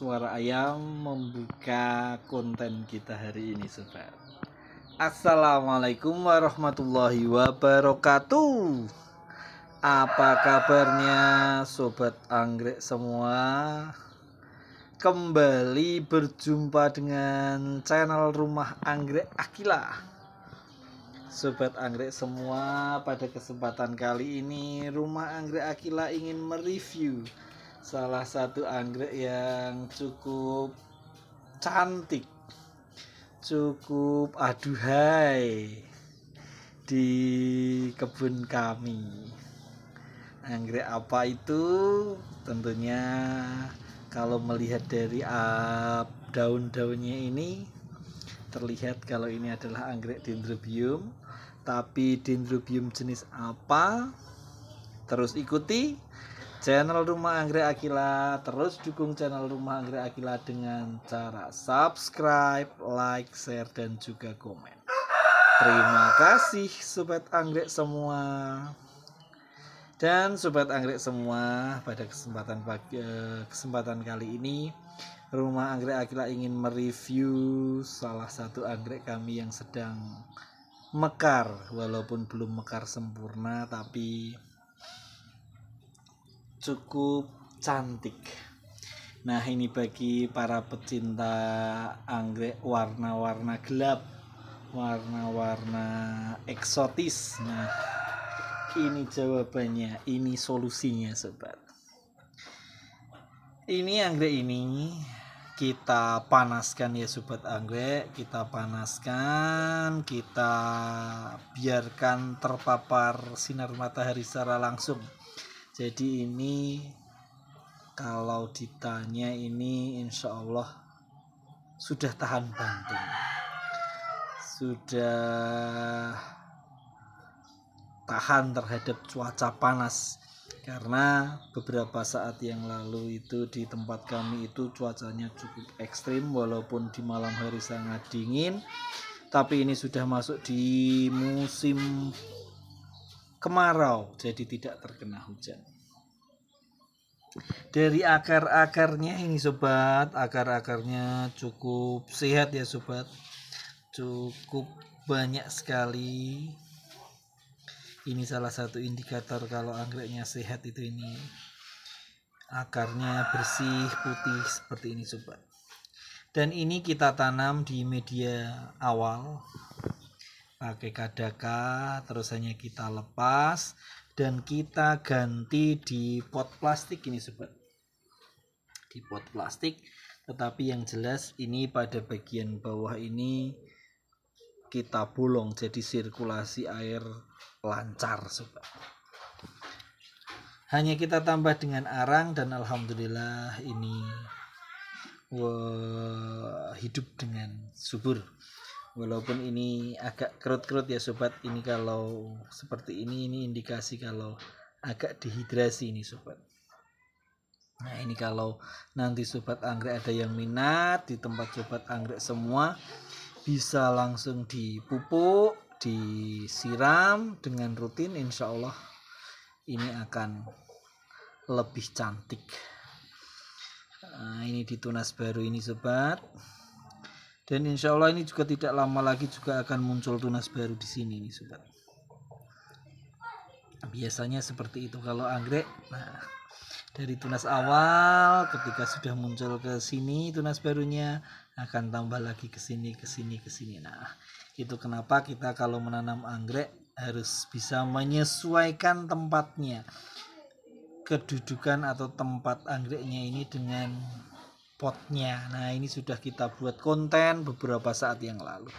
Suara Ayam membuka konten kita hari ini sobat. Assalamualaikum warahmatullahi wabarakatuh. Apa kabarnya sobat anggrek semua? Kembali berjumpa dengan channel Rumah Anggrek Akila. Sobat Anggrek semua, pada kesempatan kali ini Rumah Anggrek Akila ingin mereview salah satu anggrek yang cukup cantik cukup aduhai di kebun kami anggrek apa itu tentunya kalau melihat dari daun-daunnya ini terlihat kalau ini adalah anggrek dendrobium tapi dendrobium jenis apa terus ikuti channel Rumah Anggrek Akila. Terus dukung channel Rumah Anggrek Akila dengan cara subscribe, like, share, dan juga komen. Terima kasih Sobat Anggrek semua. Dan Sobat Anggrek semua, pada kesempatan pagi, eh, kesempatan kali ini Rumah Anggrek Akila ingin mereview salah satu anggrek kami yang sedang mekar walaupun belum mekar sempurna tapi cukup cantik nah ini bagi para pecinta anggrek warna-warna gelap warna-warna eksotis nah ini jawabannya ini solusinya sobat ini anggrek ini kita panaskan ya sobat anggrek kita panaskan kita biarkan terpapar sinar matahari secara langsung jadi ini kalau ditanya ini insya Allah sudah tahan banting sudah tahan terhadap cuaca panas karena beberapa saat yang lalu itu di tempat kami itu cuacanya cukup ekstrim walaupun di malam hari sangat dingin tapi ini sudah masuk di musim kemarau jadi tidak terkena hujan dari akar-akarnya ini sobat akar-akarnya cukup sehat ya sobat cukup banyak sekali ini salah satu indikator kalau anggreknya sehat itu ini akarnya bersih putih seperti ini sobat dan ini kita tanam di media awal pakai kadaka terus hanya kita lepas dan kita ganti di pot plastik ini sobat di pot plastik tetapi yang jelas ini pada bagian bawah ini kita bolong jadi sirkulasi air lancar sobat hanya kita tambah dengan arang dan alhamdulillah ini wah, hidup dengan subur walaupun ini agak kerut-kerut ya sobat ini kalau seperti ini ini indikasi kalau agak dehidrasi ini sobat Nah ini kalau nanti sobat anggrek ada yang minat di tempat sobat anggrek semua bisa langsung dipupuk, disiram dengan rutin insya Allah ini akan lebih cantik. Nah, ini ditunas baru ini sobat dan insya Allah ini juga tidak lama lagi juga akan muncul tunas baru di sini nih sobat biasanya seperti itu kalau anggrek nah dari tunas awal ketika sudah muncul ke sini tunas barunya akan tambah lagi ke sini ke sini ke sini nah itu kenapa kita kalau menanam anggrek harus bisa menyesuaikan tempatnya kedudukan atau tempat anggreknya ini dengan potnya nah ini sudah kita buat konten beberapa saat yang lalu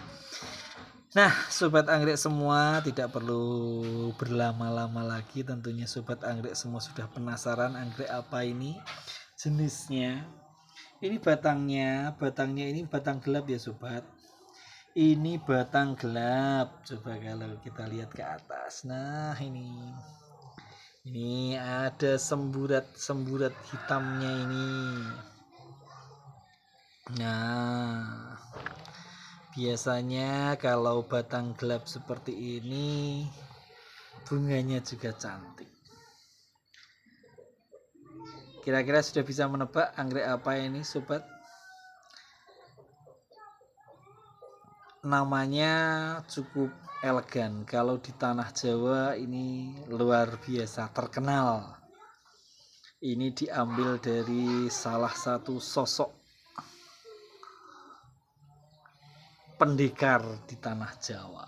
nah sobat anggrek semua tidak perlu berlama-lama lagi tentunya sobat anggrek semua sudah penasaran anggrek apa ini jenisnya ini batangnya batangnya ini batang gelap ya sobat ini batang gelap coba kalau kita lihat ke atas nah ini ini ada semburat semburat hitamnya ini Nah, biasanya kalau batang gelap seperti ini, bunganya juga cantik. Kira-kira sudah bisa menebak anggrek apa ini, sobat? Namanya cukup elegan. Kalau di tanah Jawa ini luar biasa terkenal. Ini diambil dari salah satu sosok pendekar di tanah Jawa.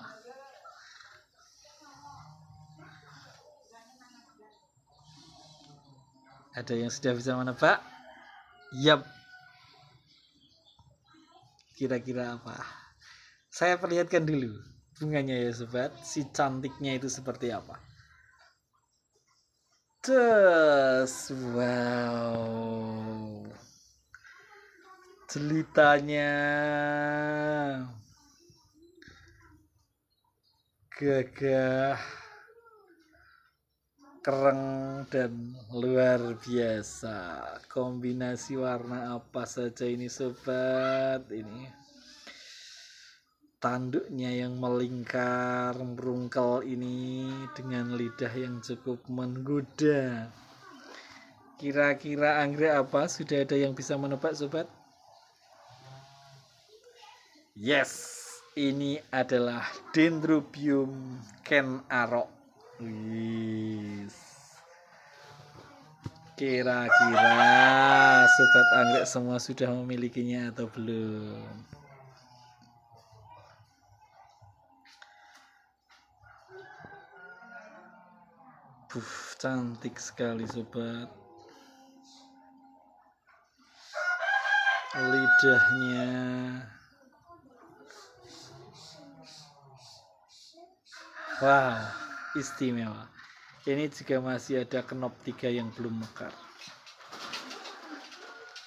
Ada yang sudah bisa menebak? Yap. Kira-kira apa? Saya perlihatkan dulu bunganya ya sobat. Si cantiknya itu seperti apa? Tes, wow. Ceritanya gagah kereng dan luar biasa kombinasi warna apa saja ini sobat ini tanduknya yang melingkar merungkel ini dengan lidah yang cukup menggoda kira-kira anggrek apa sudah ada yang bisa menebak sobat yes ini adalah dendrobium ken arok kira-kira sobat anggrek semua sudah memilikinya atau belum Buh, cantik sekali sobat lidahnya Wow, istimewa. Ini juga masih ada kenop 3 yang belum mekar.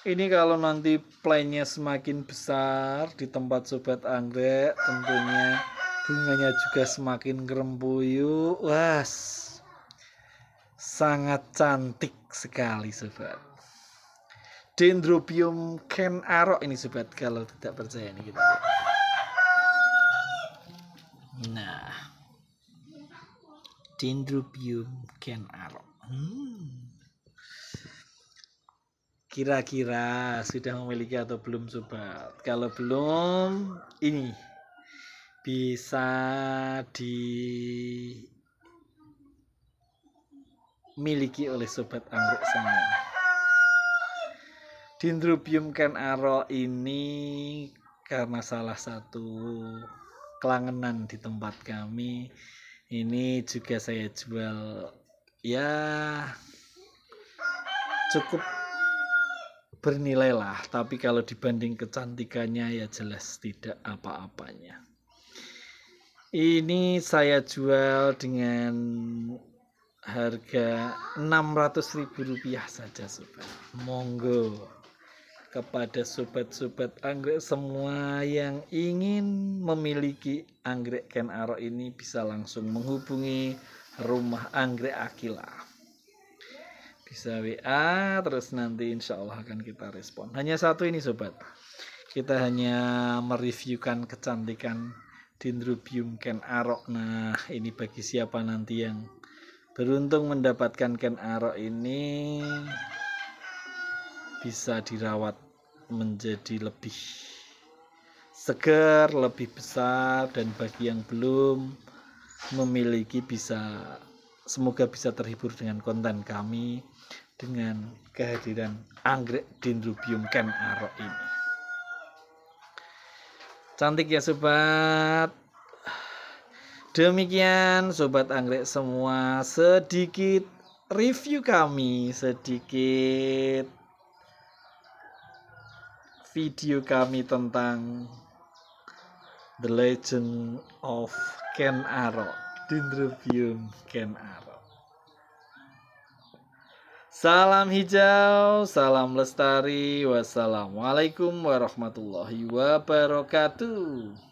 Ini kalau nanti plannya semakin besar di tempat sobat anggrek, tentunya bunganya juga semakin kerempuyu. Wah, sangat cantik sekali sobat. Dendrobium Ken Arok ini sobat kalau tidak percaya ini kita. Nah, Dendrobium ken Hmm. Kira-kira sudah memiliki atau belum sobat? Kalau belum, ini bisa dimiliki oleh sobat anggrek semua. Dendrobium canaro ini karena salah satu kelangenan di tempat kami ini juga saya jual ya cukup bernilai lah tapi kalau dibanding kecantikannya ya jelas tidak apa-apanya ini saya jual dengan harga rp rupiah saja sobat monggo kepada sobat-sobat anggrek semua yang ingin memiliki anggrek Ken Arok ini bisa langsung menghubungi rumah anggrek Akila bisa WA terus nanti insya Allah akan kita respon hanya satu ini sobat kita hanya mereviewkan kecantikan Dendrobium Ken Arok nah ini bagi siapa nanti yang beruntung mendapatkan Ken Arok ini bisa dirawat menjadi lebih segar, lebih besar dan bagi yang belum memiliki bisa semoga bisa terhibur dengan konten kami dengan kehadiran anggrek dendrobium ken arok ini. Cantik ya sobat. Demikian sobat anggrek semua sedikit review kami sedikit video kami tentang The Legend of Ken Arok Dendrobium Ken Arok Salam hijau, salam lestari Wassalamualaikum warahmatullahi wabarakatuh